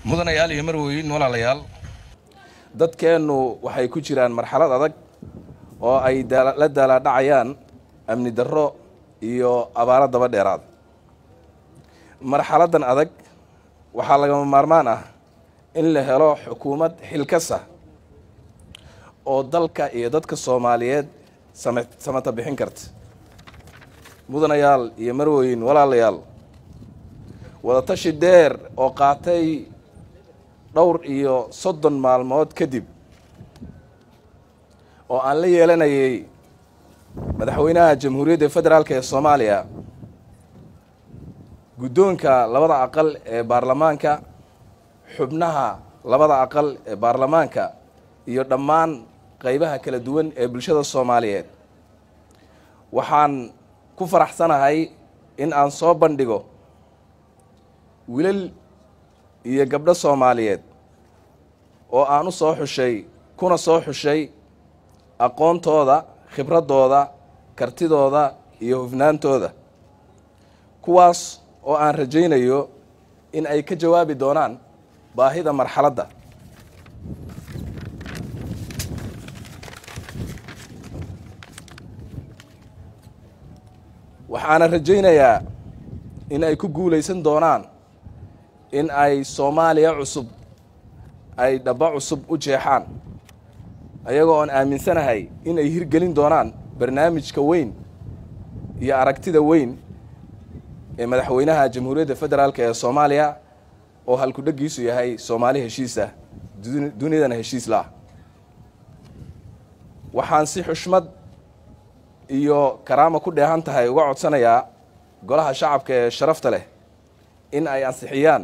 mudanayaal iyo marweyn walaalayaal dadkeennu waxay ku jiraan marxalad adag oo ay la daalaadhacayaan amni darro iyo abaaro daba dheeraada marxaladdan adag waxaa lagama maarmaan ah in la helo xukuumad xilkasa ah oo dalka iyo dadka soomaaliyeed samata bixin karta mudanayaal iyo marweyn walaalayaal wadatashi dheer oo qaatay dhowr iyo soddon maalmood kadib oo aan la yeelanayay madaxweynaha jamhuuriyadda federaalk ee soomaaliya guddoonka labada aqal ee baarlamaanka xubnaha labada aqal ee baarlamaanka iyo dhammaan qaybaha kala duwan ee bulshada soomaaliyeed waxaan ku faraxsanahay in aan soo bandhigo wilal iyo gabdho soomaaliyeed oo aan u soo xushay kuna soo xushay aqoontooda khibraddooda kartidooda iyo hufnaantooda kuwaas oo aan rajaynayo in ay ka jawaabi doonaan baahida marxaladda waxaana rajaynayaa in ay ku guulaysan doonaan in ay soomaaliya cusub ay dhabba cusub u jeexaan ayagoo oon aaminsanahay inay hirgelin doonaan barnaamijka weyn iyo aragtida weyn ee madaxweynaha jamhuuriyadda federaalk ee soomaaliya oo halkudhegiisu yahay soomaali heshiisah dunidana heshiis laah waxaan si xushmad iyo karaama ku dheehan tahay uga codsanayaa golaha shacabka ee sharafta leh in ay ansixiyaan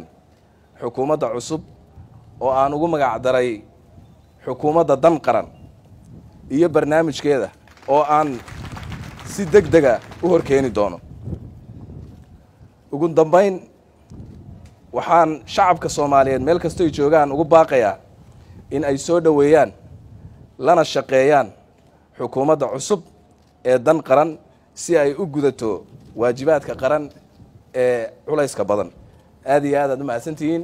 xukuumadda cusub oo aan ugu magacdaray xukuumadda dan qaran iyo barnaamijkeeda oo aan si deg dega ah u hor keeni doono ugu dambayn waxaan shacabka soomaaliyeed meel kastoy joogaan ugu baaqayaa in ay soo dhoweeyaan lana shaqeeyaan xukuumadda cusub ee dan qaran si ay u gudato waajibaadka qaran ee culayska badan aad iyo aad aad u mahadsantihiin